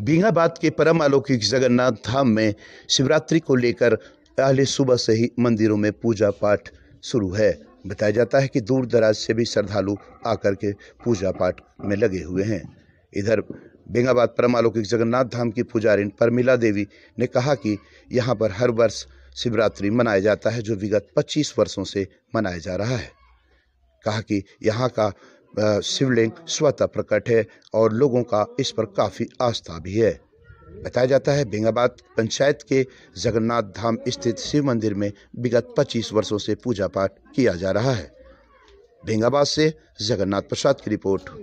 बीघाबाद के परम अलौकिक जगन्नाथ धाम में शिवरात्रि को लेकर पहले सुबह से ही मंदिरों में पूजा पाठ शुरू है बताया जाता है कि दूर दराज से भी श्रद्धालु आकर के पूजा पाठ में लगे हुए हैं इधर बेंगाबाद परमालौकिक जगन्नाथ धाम की पुजारिन परमिला देवी ने कहा कि यहाँ पर हर वर्ष शिवरात्रि मनाया जाता है जो विगत 25 वर्षों से मनाया जा रहा है कहा कि यहाँ का शिवलिंग स्वतः प्रकट है और लोगों का इस पर काफ़ी आस्था भी है बताया जाता है बेंगाबाद पंचायत के जगन्नाथ धाम स्थित शिव मंदिर में विगत 25 वर्षों से पूजा पाठ किया जा रहा है बेंगाबाद से जगन्नाथ प्रसाद की रिपोर्ट